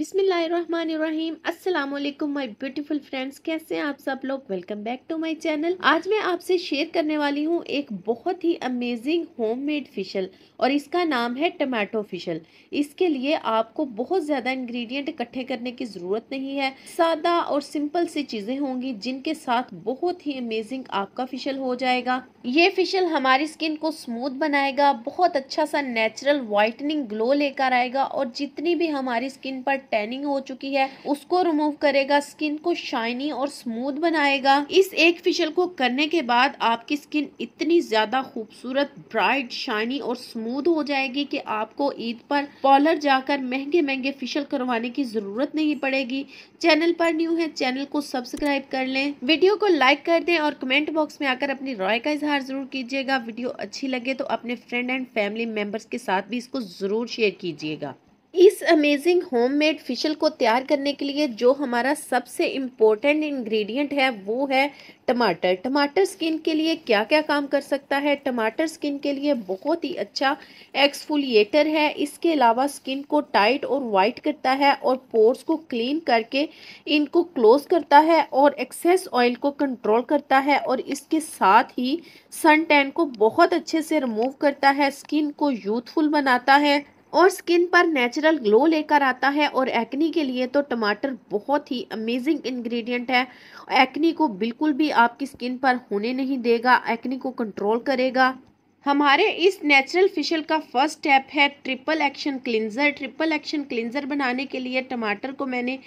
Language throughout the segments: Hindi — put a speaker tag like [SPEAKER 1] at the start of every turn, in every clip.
[SPEAKER 1] अस्सलाम वालेकुम माई ब्यूटीफुल फ्रेंड्स कैसे हैं आप सब लोग welcome back to my channel आज मैं आपसे शेयर करने वाली हूँ एक बहुत ही अमेजिंग होममेड फिशल और इसका नाम है टमाटो फिशल इसके लिए आपको बहुत ज़्यादा इंग्रेडिएंट इकट्ठे करने की ज़रूरत नहीं है सादा और सिंपल सी चीज़ें होंगी जिनके साथ बहुत ही अमेजिंग आपका फिशल हो जाएगा ये फिशल हमारी स्किन को स्मूथ बनाएगा बहुत अच्छा सा नेचुरल वाइटनिंग ग्लो लेकर आएगा और जितनी भी हमारी स्किन पर टैनिंग हो चुकी है उसको रिमूव करेगा स्किन को शाइनी और स्मूथ बनाएगा इस एक फेशियल को करने के बाद आपकी स्किन इतनी ज्यादा खूबसूरत ब्राइट शाइनी और स्मूथ हो जाएगी कि आपको ईद पर पॉलर जाकर महंगे महंगे फेशियल करवाने की जरूरत नहीं पड़ेगी चैनल पर न्यू है चैनल को सब्सक्राइब कर लें वीडियो को लाइक कर दें और कमेंट बॉक्स में आकर अपनी राय का इजहार जरूर कीजिएगा वीडियो अच्छी लगे तो अपने फ्रेंड एंड फैमिली मेम्बर्स के साथ भी इसको ज़रूर शेयर कीजिएगा इस अमेजिंग होममेड फिशल को तैयार करने के लिए जो हमारा सबसे इम्पोर्टेंट इंग्रेडिएंट है वो है टमाटर टमाटर स्किन के लिए क्या क्या काम कर सकता है टमाटर स्किन के लिए बहुत ही अच्छा एक्सफोलिएटर है इसके अलावा स्किन को टाइट और वाइट करता है और पोर्स को क्लीन करके इनको क्लोज करता है और एक्सेस ऑयल को कंट्रोल करता है और इसके साथ ही सन टैन को बहुत अच्छे से रिमूव करता है स्किन को यूथफुल बनाता है और स्किन पर नेचुरल ग्लो लेकर आता है और एक्नी के लिए तो टमाटर बहुत ही अमेजिंग इंग्रेडिएंट है एक्नी को बिल्कुल भी आपकी स्किन पर होने नहीं देगा एक्नी को कंट्रोल करेगा हमारे इस नेचुरल फेशियल का फर्स्ट स्टेप है triple action cleanser triple action cleanser बनाने के लिए टमाटर को मैंने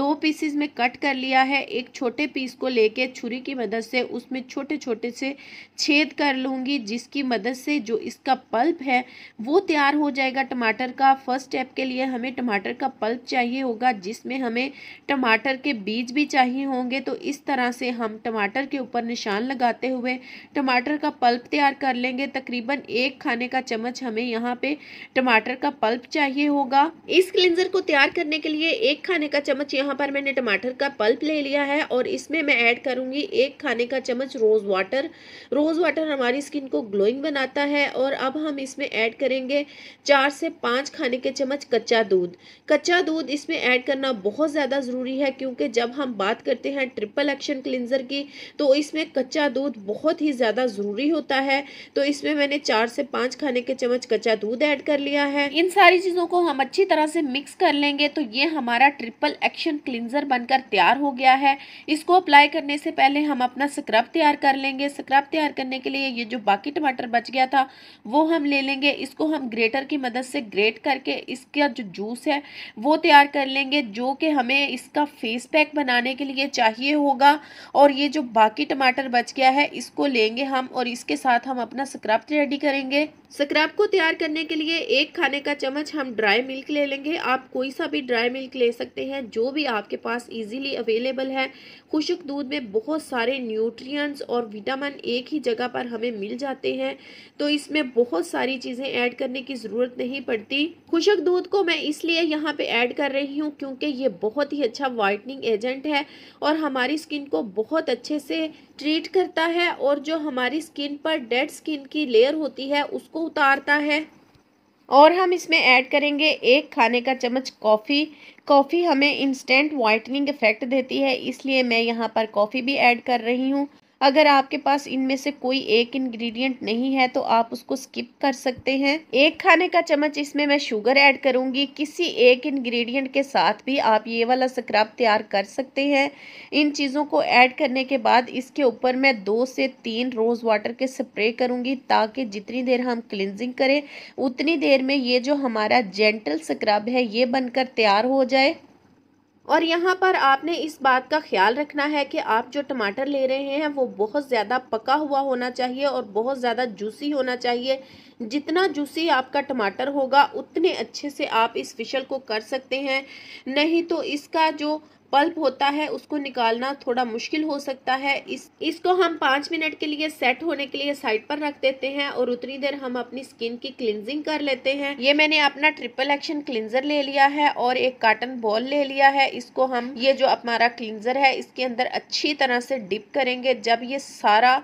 [SPEAKER 1] दो पीसेस में कट कर लिया है एक छोटे पीस को लेके छुरी की मदद से उसमें छोटे छोटे से छेद कर लूँगी जिसकी मदद से जो इसका पल्प है वो तैयार हो जाएगा टमाटर का फर्स्ट स्टेप के लिए हमें टमाटर का पल्प चाहिए होगा जिसमें हमें टमाटर के बीज भी चाहिए होंगे तो इस तरह से हम टमाटर के ऊपर निशान लगाते हुए टमाटर का पल्प तैयार कर लेंगे तकरीबन एक खाने का चम्मच हमें यहाँ पे टमाटर का पल्प चाहिए होगा इस क्लिनजर को तैयार करने के लिए एक खाने का चम्मच यहाँ पर मैंने टमाटर का पल्प ले लिया है और इसमें मैं ऐड करूँगी एक खाने का चम्मच रोज़ वाटर रोज़ वाटर हमारी स्किन को ग्लोइंग बनाता है और अब हम इसमें ऐड करेंगे चार से पाँच खाने के चम्मच कच्चा दूध कच्चा दूध इसमें ऐड करना बहुत ज़्यादा ज़रूरी है क्योंकि जब हम बात करते हैं ट्रिपल एक्शन क्लिनजर की तो इसमें कच्चा दूध बहुत ही ज़्यादा ज़रूरी होता है तो इसमें इसमें मैंने चार से पाँच खाने के चम्मच कच्चा दूध ऐड कर लिया है इन सारी चीज़ों को हम अच्छी तरह से मिक्स कर लेंगे तो ये हमारा ट्रिपल एक्शन क्लिनजर बनकर तैयार हो गया है इसको अप्लाई करने से पहले हम अपना स्क्रब तैयार कर लेंगे स्क्रब तैयार करने के लिए ये जो बाकी टमाटर बच गया था वो हम ले लेंगे इसको हम ग्रेटर की मदद से ग्रेट करके इसका जो जूस है वो तैयार कर लेंगे जो कि हमें इसका फेस पैक बनाने के लिए चाहिए होगा और ये जो बाकी टमाटर बच गया है इसको लेंगे हम और इसके साथ हम अपना स्क्रब पात्र रेडी करेंगे स्क्रब को तैयार करने के लिए एक खाने का चम्मच हम ड्राई मिल्क ले लेंगे आप कोई सा भी ड्राई मिल्क ले सकते हैं जो भी आपके पास इजीली अवेलेबल है खुशक दूध में बहुत सारे न्यूट्रिएंट्स और विटामिन एक ही जगह पर हमें मिल जाते हैं तो इसमें बहुत सारी चीज़ें ऐड करने की ज़रूरत नहीं पड़ती खुशक दूध को मैं इसलिए यहाँ पर ऐड कर रही हूँ क्योंकि ये बहुत ही अच्छा वाइटनिंग एजेंट है और हमारी स्किन को बहुत अच्छे से ट्रीट करता है और जो हमारी स्किन पर डेड स्किन की लेयर होती है उसको उतारता है और हम इसमें ऐड करेंगे एक खाने का चम्मच कॉफ़ी कॉफ़ी हमें इंस्टेंट वाइटनिंग इफ़ेक्ट देती है इसलिए मैं यहाँ पर कॉफ़ी भी ऐड कर रही हूँ अगर आपके पास इनमें से कोई एक इंग्रेडिएंट नहीं है तो आप उसको स्किप कर सकते हैं एक खाने का चम्मच इसमें मैं शुगर ऐड करूँगी किसी एक इंग्रेडिएंट के साथ भी आप ये वाला स्क्रब तैयार कर सकते हैं इन चीज़ों को ऐड करने के बाद इसके ऊपर मैं दो से तीन रोज़ वाटर के स्प्रे करूँगी ताकि जितनी देर हम क्लिनजिंग करें उतनी देर में ये जो हमारा जेंटल स्क्रब है ये बनकर तैयार हो जाए और यहाँ पर आपने इस बात का ख्याल रखना है कि आप जो टमाटर ले रहे हैं वो बहुत ज़्यादा पका हुआ होना चाहिए और बहुत ज़्यादा जूसी होना चाहिए जितना जूसी आपका टमाटर होगा उतने अच्छे से आप इस फिशल को कर सकते हैं नहीं तो इसका जो पल्प होता है उसको निकालना थोड़ा मुश्किल हो सकता है इस इसको हम पाँच मिनट के लिए सेट होने के लिए साइड पर रख देते हैं और उतनी देर हम अपनी स्किन की क्लिनजिंग कर लेते हैं ये मैंने अपना ट्रिपल एक्शन क्लिनजर ले लिया है और एक काटन बॉल ले लिया है इसको हम ये जो हमारा क्लिनजर है इसके अंदर अच्छी तरह से डिप करेंगे जब ये सारा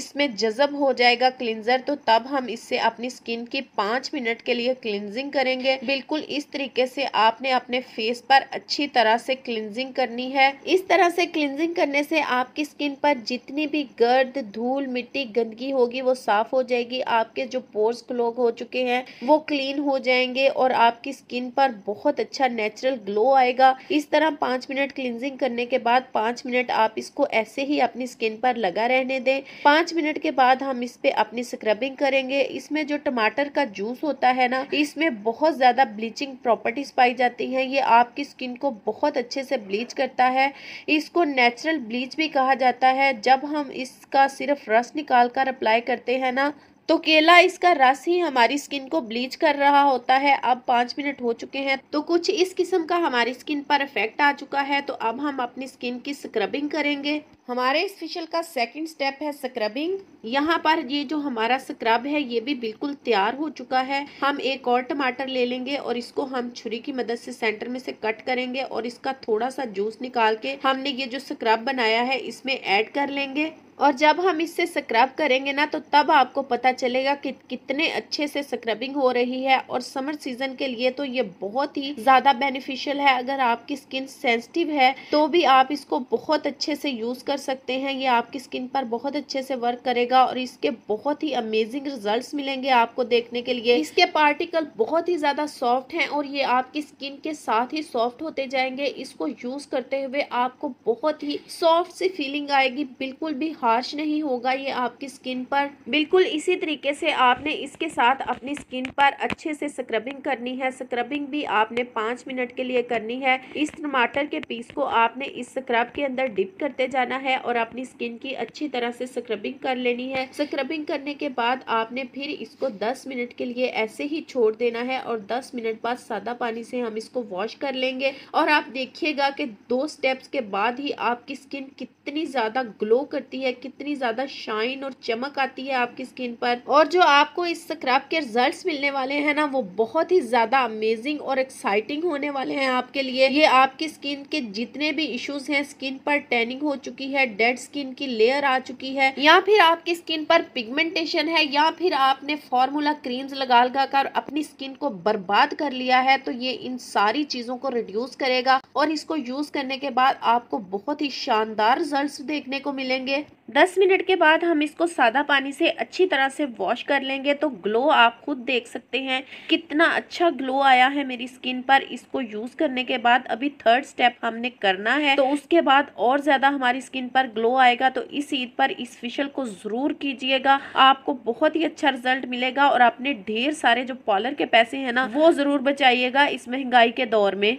[SPEAKER 1] इसमें जजब हो जाएगा क्लिनजर तो तब हम इससे अपनी स्किन की पाँच मिनट के लिए क्लिनजिंग करेंगे बिल्कुल इस तरीके से आपने अपने फेस पर अच्छी तरह से क्लिनजिंग क्लिनजिंग करनी है इस तरह से क्लिनजिंग करने से आपकी स्किन पर जितनी भी गर्द धूल मिट्टी गंदगी होगी वो साफ हो जाएगी आपके जो पोर्स क्लोग हो चुके हैं वो क्लीन हो जाएंगे और आपकी स्किन पर बहुत अच्छा नेचुरल ग्लो आएगा इस तरह पांच मिनट क्लिनजिंग करने के बाद पांच मिनट आप इसको ऐसे ही अपनी स्किन पर लगा रहने दें पांच मिनट के बाद हम इस पर अपनी स्क्रबिंग करेंगे इसमें जो टमाटर का जूस होता है ना इसमें बहुत ज़्यादा ब्लीचिंग प्रॉपर्टीज पाई जाती हैं ये आपकी स्किन को बहुत अच्छे से ब्लीच ब्लीच करता है इसको नेचुरल ब्लीच भी कहा जाता है जब हम इसका सिर्फ रस निकाल कर अप्लाई करते हैं ना तो केला इसका रस ही हमारी स्किन को ब्लीच कर रहा होता है अब पाँच मिनट हो चुके हैं तो कुछ इस किस्म का हमारी स्किन पर इफेक्ट आ चुका है तो अब हम अपनी स्किन की स्क्रबिंग करेंगे हमारे इस फेशियल का सेकंड स्टेप है स्क्रबिंग यहाँ पर ये जो हमारा स्क्रब है ये भी बिल्कुल तैयार हो चुका है हम एक और टमाटर ले लेंगे और इसको हम छुरी की मदद से सेंटर में से कट करेंगे और इसका थोड़ा सा जूस निकाल के हमने ये जो स्क्रब बनाया है इसमें ऐड कर लेंगे और जब हम इससे स्क्रब करेंगे ना तो तब आपको पता चलेगा कि कितने अच्छे से स्क्रबिंग हो रही है और समर सीजन के लिए तो ये बहुत ही ज़्यादा बेनिफिशियल है अगर आपकी स्किन सेंसिटिव है तो भी आप इसको बहुत अच्छे से यूज़ कर सकते हैं ये आपकी स्किन पर बहुत अच्छे से वर्क करेगा और इसके बहुत ही अमेजिंग रिजल्ट मिलेंगे आपको देखने के लिए इसके पार्टिकल बहुत ही ज़्यादा सॉफ्ट है और ये आपकी स्किन के साथ ही सॉफ्ट होते जाएंगे इसको यूज़ करते हुए आपको बहुत ही सॉफ्ट सी फीलिंग आएगी बिल्कुल भी हार्ड हार्श नहीं होगा ये आपकी स्किन पर बिल्कुल इसी तरीके से आपने इसके साथ अपनी स्किन पर अच्छे से स्क्रबिंग करनी है स्क्रबिंग भी आपने पाँच मिनट के लिए करनी है इस टमाटर के पीस को आपने इस स्क्रब के अंदर डिप करते जाना है और अपनी स्किन की अच्छी तरह से स्क्रबिंग कर लेनी है स्क्रबिंग करने के बाद आपने फिर इसको दस मिनट के लिए ऐसे ही छोड़ देना है और दस मिनट बाद सादा पानी से हम इसको वॉश कर लेंगे और आप देखिएगा कि दो स्टेप्स के बाद ही आपकी स्किन कितनी ज़्यादा ग्लो करती है कितनी ज़्यादा शाइन और चमक आती है आपकी स्किन पर और जो आपको इस स्क्रब के रिजल्ट मिलने वाले है ना वो बहुत ही ज़्यादा अमेजिंग और एक्साइटिंग होने वाले है आपके लिए ये आपकी स्किन के जितने भी इश्यूज है स्किन पर टेनिंग हो चुकी है डेड स्किन की लेयर आ चुकी है या फिर आपकी स्किन पर पिगमेंटेशन है या फिर आपने फॉर्मूला क्रीम्स लगा लगा कर अपनी स्किन को बर्बाद कर लिया है तो ये इन सारी चीज़ों को रिड्यूस करेगा और इसको यूज़ करने के बाद आपको बहुत ही शानदार रिजल्ट्स देखने को मिलेंगे 10 मिनट के बाद हम इसको सादा पानी से अच्छी तरह से वॉश कर लेंगे तो ग्लो आप खुद देख सकते हैं कितना अच्छा ग्लो आया है मेरी स्किन पर इसको यूज़ करने के बाद अभी थर्ड स्टेप हमने करना है तो उसके बाद और ज़्यादा हमारी स्किन पर ग्लो आएगा तो इस ईद पर इस फेशियल को ज़रूर कीजिएगा आपको बहुत ही अच्छा रिजल्ट मिलेगा और आपने ढेर सारे जो पॉलर के पैसे हैं ना वो ज़रूर बचाइएगा इस महंगाई के दौर में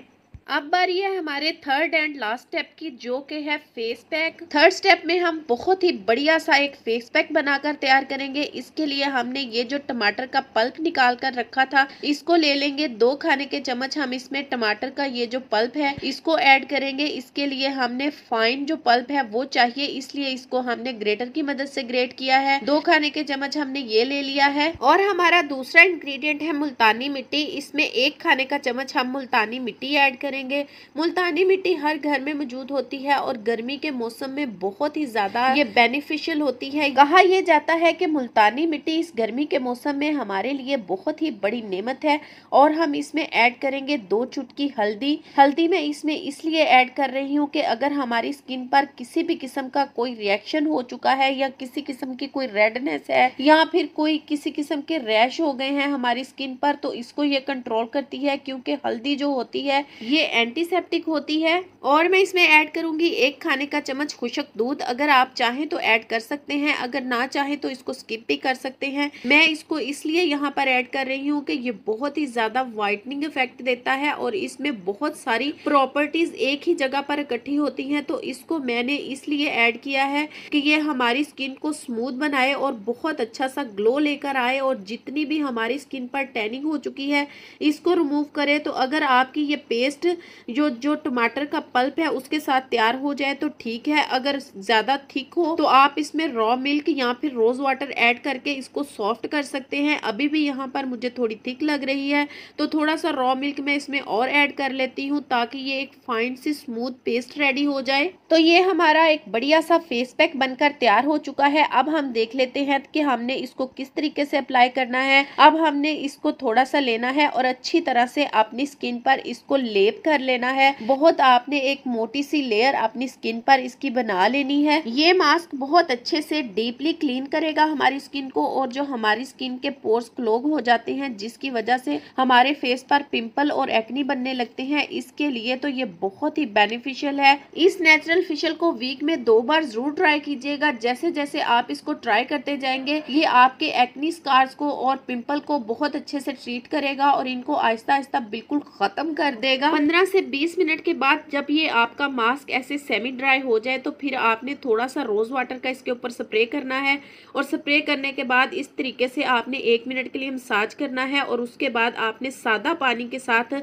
[SPEAKER 1] अब बारी है हमारे थर्ड एंड लास्ट स्टेप की जो के है फेस पैक थर्ड स्टेप में हम बहुत ही बढ़िया सा एक फेस पैक बनाकर तैयार करेंगे इसके लिए हमने ये जो टमाटर का पल्प निकाल कर रखा था इसको ले लेंगे दो खाने के चम्मच हम इसमें टमाटर का ये जो पल्प है इसको ऐड करेंगे इसके लिए हमने फाइन जो पल्प है वो चाहिए इसलिए इसको हमने ग्रेटर की मदद से ग्रेट किया है दो खाने के चम्मच हमने ये ले लिया है और हमारा दूसरा इंग्रीडियंट है मुल्तानी मिट्टी इसमें एक खाने का चम्मच हम मुल्तानी मिट्टी एड कर करेंगे मुल्तानी मिट्टी हर घर में मौजूद होती है और गर्मी के मौसम में बहुत ही ज़्यादा ये बेनिफिशियल होती है कहा यह जाता है कि मुल्तानी मिट्टी इस गर्मी के मौसम में हमारे लिए बहुत ही बड़ी नेमत है और हम इसमें ऐड करेंगे दो चुटकी हल्दी हल्दी में इसमें इसलिए ऐड कर रही हूँ कि अगर हमारी स्किन पर किसी भी किस्म का कोई रिएक्शन हो चुका है या किसी किस्म की कोई रेडनेस है या फिर कोई किसी किस्म के रैश हो गए हैं हमारी स्किन पर तो इसको ये कंट्रोल करती है क्योंकि हल्दी जो होती है ये एंटीसेप्टिक होती है और मैं इसमें ऐड करूंगी एक खाने का चम्मच खुशक दूध अगर आप चाहें तो ऐड कर सकते हैं अगर ना चाहें तो इसको स्किप भी कर सकते हैं मैं इसको इसलिए यहाँ पर ऐड कर रही हूँ कि ये बहुत ही ज़्यादा वाइटनिंग इफेक्ट देता है और इसमें बहुत सारी प्रॉपर्टीज़ एक ही जगह पर इकट्ठी होती है तो इसको मैंने इसलिए ऐड किया है कि ये हमारी स्किन को स्मूथ बनाए और बहुत अच्छा सा ग्लो लेकर आए और जितनी भी हमारी स्किन पर टैनिंग हो चुकी है इसको रिमूव करे तो अगर आपकी ये पेस्ट जो जो टमाटर का पल्प है उसके साथ तैयार हो जाए तो ठीक है अगर ज़्यादा थिक हो तो आप इसमें रॉ मिल्क या फिर रोज़ वाटर ऐड करके इसको सॉफ्ट कर सकते हैं अभी भी यहाँ पर मुझे थोड़ी थिक लग रही है तो थोड़ा सा रॉ मिल्क मैं इसमें और ऐड कर लेती हूँ ताकि ये एक फाइन सी स्मूथ पेस्ट रेडी हो जाए तो ये हमारा एक बढ़िया सा फेस पैक बनकर तैयार हो चुका है अब हम देख लेते हैं कि हमने इसको किस तरीके से अप्लाई करना है अब हमने इसको थोड़ा सा लेना है और अच्छी तरह से अपनी स्किन पर इसको लेप कर लेना है बहुत आपने एक मोटी सी लेयर अपनी स्किन पर इसकी बना लेनी है ये मास्क बहुत अच्छे से डीपली क्लीन करेगा हमारी स्किन को और जो हमारी स्किन के पोर्स क्लोग हो जाते हैं जिसकी वजह से हमारे फेस पर पिंपल और एक्नी बनने लगते हैं इसके लिए तो ये बहुत ही बेनिफिशियल है इस नेचुरल फेशियल को वीक में दो बार जरूर ट्राई कीजिएगा जैसे जैसे आप इसको ट्राई करते जाएंगे ये आपके एक्नी स्कार्स को और पिंपल को बहुत अच्छे से ट्रीट करेगा और इनको आहिस्ता आहिस्ता बिल्कुल खत्म कर देगा 15 से 20 मिनट के बाद जब ये आपका मास्क ऐसे सेमी ड्राई हो जाए तो फिर आपने थोड़ा सा रोज़ वाटर का इसके ऊपर स्प्रे करना है और स्प्रे करने के बाद इस तरीके से आपने एक मिनट के लिए मसाज करना है और उसके बाद आपने सादा पानी के साथ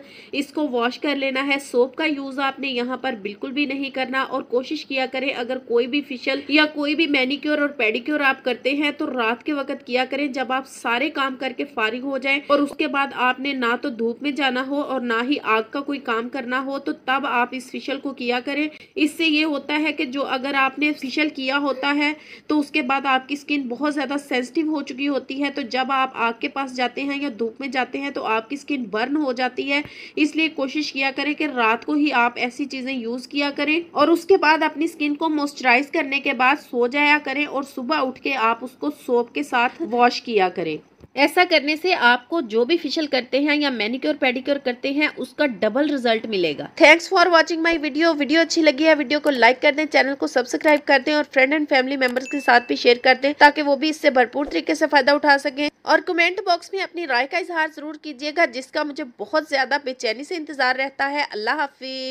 [SPEAKER 1] इसको वॉश कर लेना है सोप का यूज़ आपने यहाँ पर बिल्कुल भी नहीं करना और कोशिश किया करें अगर कोई भी फिशल या कोई भी मैनिक्योर और पेडिक्योर आप करते हैं तो रात के वक्त किया करें जब आप सारे काम करके फारिग हो जाए और उसके बाद आपने ना तो धूप में जाना हो और ना ही आग का कोई काम काम करना हो तो तब आप इस फिशल को किया करें इससे ये होता है कि जो अगर आपने फिशल किया होता है तो उसके बाद आपकी स्किन बहुत ज़्यादा सेंसिटिव हो चुकी होती है तो जब आप आग के पास जाते हैं या धूप में जाते हैं तो आपकी स्किन बर्न हो जाती है इसलिए कोशिश किया करें कि रात को ही आप ऐसी चीज़ें यूज़ किया करें और उसके बाद अपनी स्किन को मॉइस्चराइज करने के बाद सो जाया करें और सुबह उठ के आप उसको सोप के साथ वॉश किया करें ऐसा करने से आपको जो भी फेशियल करते हैं या मैनिक्योर पेडिक्योर करते हैं उसका डबल रिजल्ट मिलेगा thanks for watching my video video अच्छी लगी है वीडियो को लाइक कर दें चैनल को सब्सक्राइब कर दें और फ्रेंड एंड फैमिली मेंबर्स के साथ भी शेयर कर दें ताकि वो भी इससे भरपूर तरीके से फायदा उठा सके और कमेंट बॉक्स में अपनी राय का इजहार जरूर कीजिएगा जिसका मुझे बहुत ज्यादा बेचैनी से इंतजार रहता है अल्लाह हाफिज